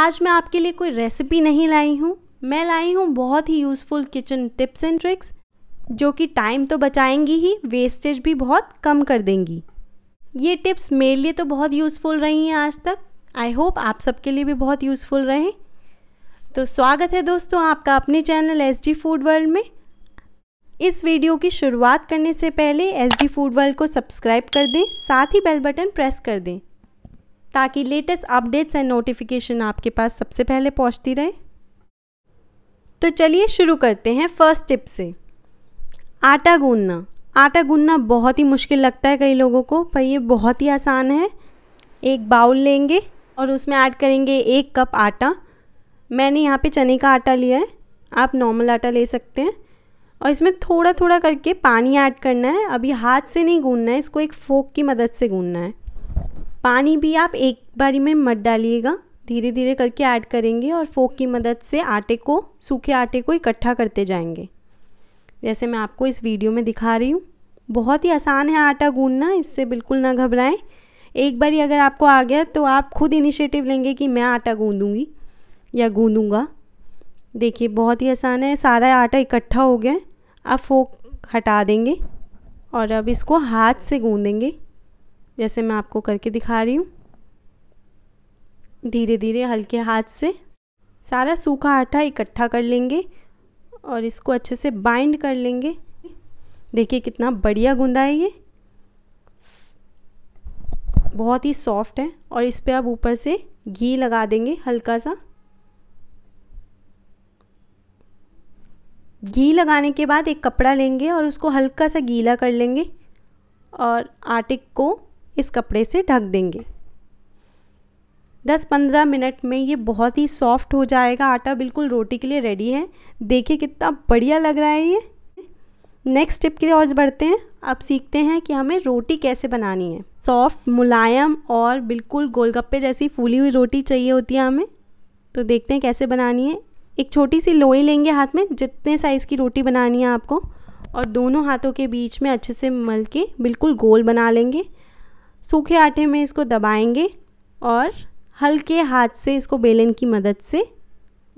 आज मैं आपके लिए कोई रेसिपी नहीं लाई हूँ मैं लाई हूँ बहुत ही useful kitchen tips and tricks जो कि टाइम तो बचाएंगी ही वेस्टेज भी बहुत कम कर देंगी ये टिप्स मेरे लिए तो बहुत यूज़फुल रही हैं आज तक आई होप आप सबके लिए भी बहुत यूज़फुल रहें तो स्वागत है दोस्तों आपका अपने channel S D food world में इस वीडियो की शुरुआत करने से पहले एस डी फूड वर्ल्ड को सब्सक्राइब कर दें साथ ही बेल बटन प्रेस कर दें ताकि लेटेस्ट अपडेट्स एंड नोटिफिकेशन आपके पास सबसे पहले पहुंचती रहे तो चलिए शुरू करते हैं फर्स्ट टिप से आटा गूंदना आटा गूंदना बहुत ही मुश्किल लगता है कई लोगों को पर ये बहुत ही आसान है एक बाउल लेंगे और उसमें ऐड करेंगे एक कप आटा मैंने यहाँ पे चने का आटा लिया है आप नॉर्मल आटा ले सकते हैं और इसमें थोड़ा थोड़ा करके पानी ऐड करना है अभी हाथ से नहीं गूंदना है इसको एक फोक की मदद से गूंदना है पानी भी आप एक बारी में मत डालिएगा धीरे धीरे करके ऐड करेंगे और फोक की मदद से आटे को सूखे आटे को इकट्ठा करते जाएंगे जैसे मैं आपको इस वीडियो में दिखा रही हूँ बहुत ही आसान है आटा गूंदना इससे बिल्कुल ना घबराएं एक बारी अगर आपको आ गया तो आप खुद इनिशिएटिव लेंगे कि मैं आटा गूंदूंगी या गूंदूंगा देखिए बहुत ही आसान है सारा आटा इकट्ठा हो गया अब फोक हटा देंगे और अब इसको हाथ से गूँदेंगे जैसे मैं आपको करके दिखा रही हूँ धीरे धीरे हल्के हाथ से सारा सूखा आटा इकट्ठा कर लेंगे और इसको अच्छे से बाइंड कर लेंगे देखिए कितना बढ़िया गूंदा है ये बहुत ही सॉफ्ट है और इस पर आप ऊपर से घी लगा देंगे हल्का सा घी लगाने के बाद एक कपड़ा लेंगे और उसको हल्का सा गीला कर लेंगे और आटे को इस कपड़े से ढक देंगे 10-15 मिनट में ये बहुत ही सॉफ्ट हो जाएगा आटा बिल्कुल रोटी के लिए रेडी है देखिए कितना बढ़िया लग रहा है ये नेक्स्ट स्टेप की और बढ़ते हैं अब सीखते हैं कि हमें रोटी कैसे बनानी है सॉफ्ट मुलायम और बिल्कुल गोलगप्पे जैसी फूली हुई रोटी चाहिए होती है हमें तो देखते हैं कैसे बनानी है एक छोटी सी लोई लेंगे हाथ में जितने साइज़ की रोटी बनानी है आपको और दोनों हाथों के बीच में अच्छे से मल के बिल्कुल गोल बना लेंगे सूखे आटे में इसको दबाएंगे और हल्के हाथ से इसको बेलन की मदद से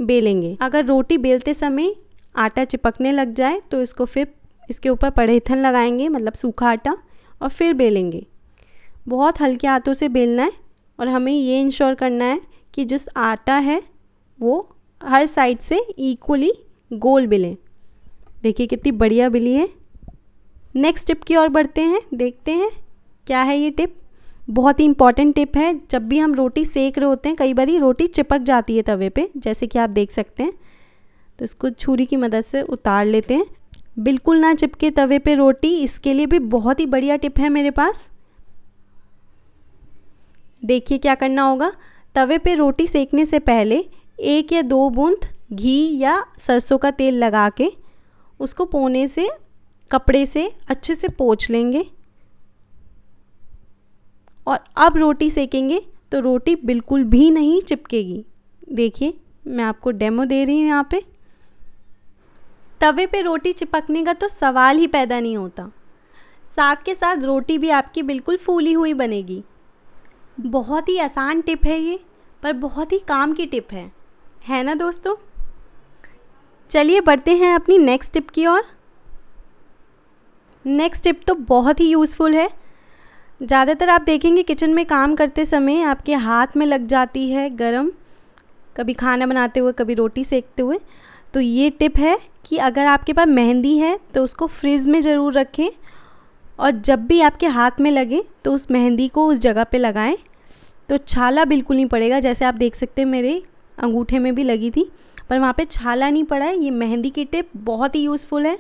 बेलेंगे अगर रोटी बेलते समय आटा चिपकने लग जाए तो इसको फिर इसके ऊपर पड़ेथन लगाएंगे मतलब सूखा आटा और फिर बेलेंगे बहुत हल्के हाथों से बेलना है और हमें ये इंश्योर करना है कि जिस आटा है वो हर साइड से इक्वली गोल बिले देखिए कितनी बढ़िया बिली है नेक्स्ट टिप की ओर बढ़ते हैं देखते हैं क्या है ये टिप बहुत ही इंपॉर्टेंट टिप है जब भी हम रोटी सेक रहे होते हैं कई बार रोटी चिपक जाती है तवे पे जैसे कि आप देख सकते हैं तो इसको छुरी की मदद से उतार लेते हैं बिल्कुल ना चिपके तवे पे रोटी इसके लिए भी बहुत ही बढ़िया टिप है मेरे पास देखिए क्या करना होगा तवे पे रोटी सेकने से पहले एक या दो बूंद घी या सरसों का तेल लगा के उसको पोने से कपड़े से अच्छे से पोछ लेंगे और अब रोटी सेकेंगे तो रोटी बिल्कुल भी नहीं चिपकेगी देखिए मैं आपको डेमो दे रही हूँ यहाँ पे तवे पे रोटी चिपकने का तो सवाल ही पैदा नहीं होता साथ के साथ रोटी भी आपकी बिल्कुल फूली हुई बनेगी बहुत ही आसान टिप है ये पर बहुत ही काम की टिप है है ना दोस्तों चलिए बढ़ते हैं अपनी नेक्स्ट टिप की ओर नेक्स्ट टिप तो बहुत ही यूज़फुल है ज़्यादातर आप देखेंगे किचन में काम करते समय आपके हाथ में लग जाती है गरम कभी खाना बनाते हुए कभी रोटी सेकते हुए तो ये टिप है कि अगर आपके पास मेहंदी है तो उसको फ्रिज में ज़रूर रखें और जब भी आपके हाथ में लगे तो उस मेहंदी को उस जगह पे लगाएं तो छाला बिल्कुल नहीं पड़ेगा जैसे आप देख सकते हैं मेरे अंगूठे में भी लगी थी पर वहाँ पर छाला नहीं पड़ा है ये मेहंदी की टिप बहुत ही यूज़फुल है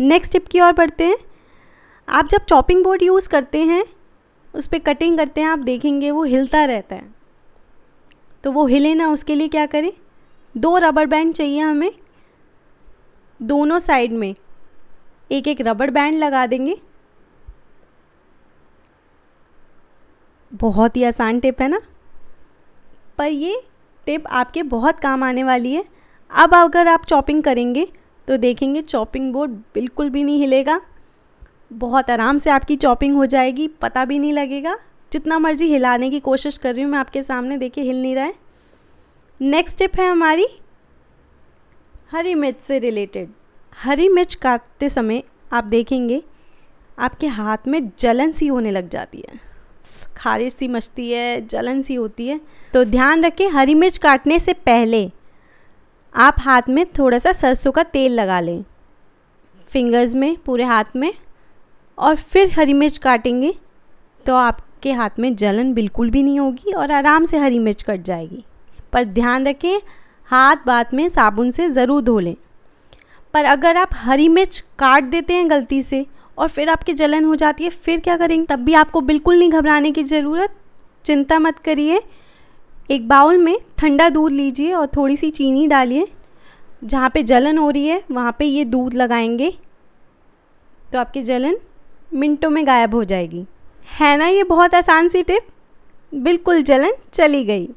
नेक्स्ट टिप की ओर बढ़ते हैं आप जब चॉपिंग बोर्ड यूज़ करते हैं उस पर कटिंग करते हैं आप देखेंगे वो हिलता रहता है तो वो हिले ना उसके लिए क्या करें दो रबर बैंड चाहिए हमें दोनों साइड में एक एक रबर बैंड लगा देंगे बहुत ही आसान टिप है ना पर ये टिप आपके बहुत काम आने वाली है अब अगर आप चॉपिंग करेंगे तो देखेंगे चॉपिंग बोर्ड बिल्कुल भी नहीं हिलेगा बहुत आराम से आपकी चॉपिंग हो जाएगी पता भी नहीं लगेगा जितना मर्जी हिलाने की कोशिश कर रही हूँ मैं आपके सामने देखिए हिल नहीं रहा है नेक्स्ट स्टेप है हमारी हरी मिर्च से रिलेटेड हरी मिर्च काटते समय आप देखेंगे आपके हाथ में जलन सी होने लग जाती है खारिश सी मचती है जलन सी होती है तो ध्यान रखें हरी मिर्च काटने से पहले आप हाथ में थोड़ा सा सरसों का तेल लगा लें फिंगर्स में पूरे हाथ में और फिर हरी मिर्च काटेंगे तो आपके हाथ में जलन बिल्कुल भी नहीं होगी और आराम से हरी मिर्च कट जाएगी पर ध्यान रखें हाथ बाद में साबुन से ज़रूर धो लें पर अगर आप हरी मिर्च काट देते हैं गलती से और फिर आपकी जलन हो जाती है फिर क्या करेंगे तब भी आपको बिल्कुल नहीं घबराने की ज़रूरत चिंता मत करिए एक बाउल में ठंडा दूध लीजिए और थोड़ी सी चीनी डालिए जहाँ पे जलन हो रही है वहाँ पे ये दूध लगाएंगे तो आपकी जलन मिनटों में गायब हो जाएगी है ना ये बहुत आसान सी टिप बिल्कुल जलन चली गई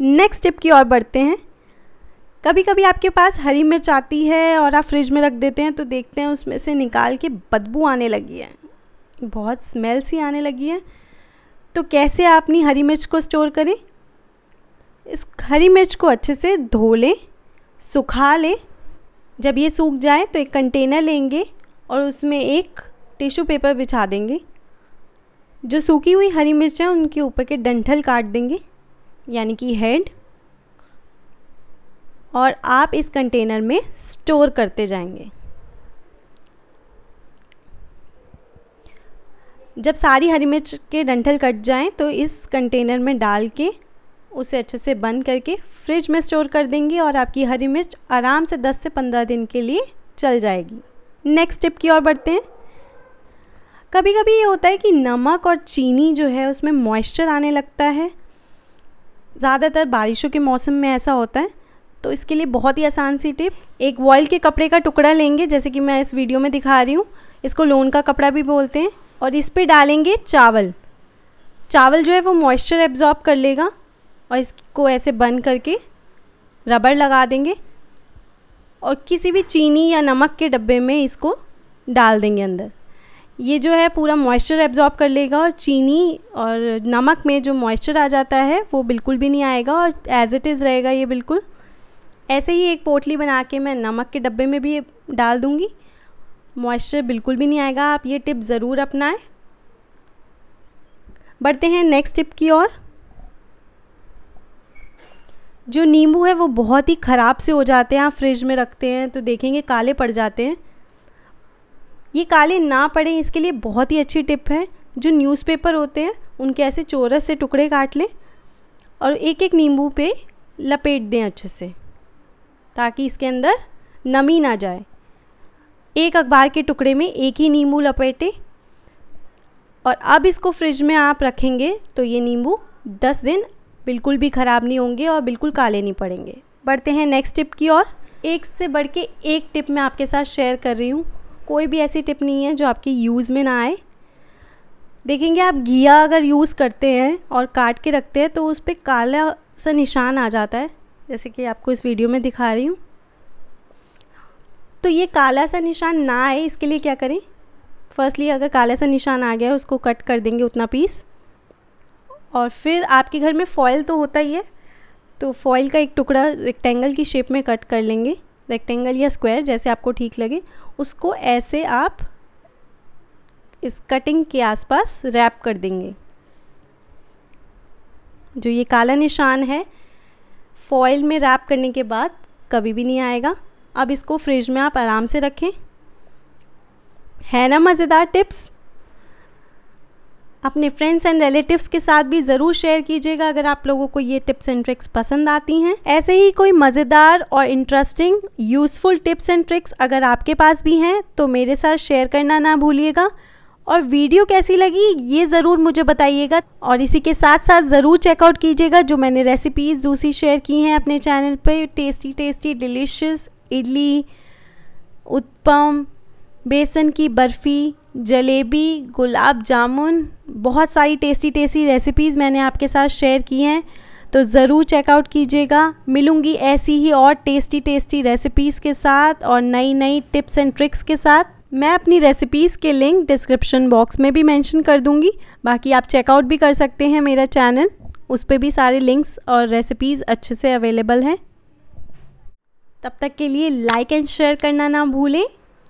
नेक्स्ट टिप की ओर बढ़ते हैं कभी कभी आपके पास हरी मिर्च आती है और आप फ्रिज में रख देते हैं तो देखते हैं उसमें से निकाल के बदबू आने लगी है बहुत स्मेल सी आने लगी है तो कैसे आप अपनी हरी मिर्च को स्टोर करें इस हरी मिर्च को अच्छे से धो लें सुखा लें जब ये सूख जाए तो एक कंटेनर लेंगे और उसमें एक टिश्यू पेपर बिछा देंगे जो सूखी हुई हरी मिर्च है उनके ऊपर के डंठल काट देंगे यानी कि हेड और आप इस कंटेनर में स्टोर करते जाएंगे जब सारी हरी मिर्च के डंठल कट जाएं तो इस कंटेनर में डाल के उसे अच्छे से बंद करके फ्रिज में स्टोर कर देंगे और आपकी हरी मिर्च आराम से 10 से 15 दिन के लिए चल जाएगी नेक्स्ट टिप की ओर बढ़ते हैं कभी कभी ये होता है कि नमक और चीनी जो है उसमें मॉइस्चर आने लगता है ज़्यादातर बारिशों के मौसम में ऐसा होता है तो इसके लिए बहुत ही आसान सी टिप एक वॉइल के कपड़े का टुकड़ा लेंगे जैसे कि मैं इस वीडियो में दिखा रही हूँ इसको लोन का कपड़ा भी बोलते हैं और इस पर डालेंगे चावल चावल जो है वो मॉइस्चर एब्जॉर्ब कर लेगा और इसको ऐसे बंद करके रबड़ लगा देंगे और किसी भी चीनी या नमक के डब्बे में इसको डाल देंगे अंदर ये जो है पूरा मॉइस्चर एब्जॉर्ब कर लेगा और चीनी और नमक में जो मॉइस्चर आ जाता है वो बिल्कुल भी नहीं आएगा और एज़ इट इज़ रहेगा ये बिल्कुल ऐसे ही एक पोटली बना के मैं नमक के डब्बे में भी डाल दूँगी मॉइस्चर बिल्कुल भी नहीं आएगा आप ये टिप ज़रूर अपनाएं बढ़ते हैं नेक्स्ट टिप की ओर जो नींबू है वो बहुत ही ख़राब से हो जाते हैं आप फ्रिज में रखते हैं तो देखेंगे काले पड़ जाते हैं ये काले ना पड़े इसके लिए बहुत ही अच्छी टिप है जो न्यूज़पेपर होते हैं उनके ऐसे चोरस से टुकड़े काट लें और एक एक नींबू पे लपेट दें अच्छे से ताकि इसके अंदर नमी ना जाए एक अखबार के टुकड़े में एक ही नींबू लपेटे और अब इसको फ्रिज में आप रखेंगे तो ये नींबू दस दिन बिल्कुल भी ख़राब नहीं होंगे और बिल्कुल काले नहीं पड़ेंगे बढ़ते हैं नेक्स्ट टिप की ओर एक से बढ़ के एक टिप मैं आपके साथ शेयर कर रही हूँ कोई भी ऐसी टिप नहीं है जो आपके यूज़ में ना आए देखेंगे आप घिया अगर यूज़ करते हैं और काट के रखते हैं तो उस पर काला सा निशान आ जाता है जैसे कि आपको इस वीडियो में दिखा रही हूँ तो ये काला सा निशान ना आए इसके लिए क्या करें फर्स्टली अगर काला सा निशान आ गया उसको कट कर देंगे उतना पीस और फिर आपके घर में फॉइल तो होता ही है तो फॉयल का एक टुकड़ा रेक्टेंगल की शेप में कट कर लेंगे रेक्टेंगल या स्क्वायर जैसे आपको ठीक लगे उसको ऐसे आप इस कटिंग के आसपास रैप कर देंगे जो ये काला निशान है फॉइल में रैप करने के बाद कभी भी नहीं आएगा अब इसको फ्रिज में आप आराम से रखें है ना मज़ेदार टिप्स अपने फ्रेंड्स एंड रिलेटिव्स के साथ भी ज़रूर शेयर कीजिएगा अगर आप लोगों को ये टिप्स एंड ट्रिक्स पसंद आती हैं ऐसे ही कोई मज़ेदार और interesting useful tips and tricks अगर आपके पास भी हैं तो मेरे साथ शेयर करना ना भूलिएगा और वीडियो कैसी लगी ये ज़रूर मुझे बताइएगा और इसी के साथ साथ ज़रूर चेकआउट कीजिएगा जो मैंने रेसिपीज़ दूसरी शेयर की हैं अपने चैनल पे tasty tasty delicious idli uttapam बेसन की बर्फ़ी जलेबी गुलाब जामुन बहुत सारी टेस्टी टेस्टी रेसिपीज़ मैंने आपके साथ शेयर की हैं तो ज़रूर चेकआउट कीजिएगा मिलूँगी ऐसी ही और टेस्टी टेस्टी रेसिपीज़ के साथ और नई नई टिप्स एंड ट्रिक्स के साथ मैं अपनी रेसिपीज़ के लिंक डिस्क्रिप्शन बॉक्स में भी मेंशन कर दूँगी बाकी आप चेकआउट भी कर सकते हैं मेरा चैनल उस पर भी सारे लिंक्स और रेसिपीज़ अच्छे से अवेलेबल हैं तब तक के लिए लाइक एंड शेयर करना ना भूलें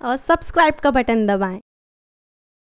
और सब्सक्राइब का बटन दबाएं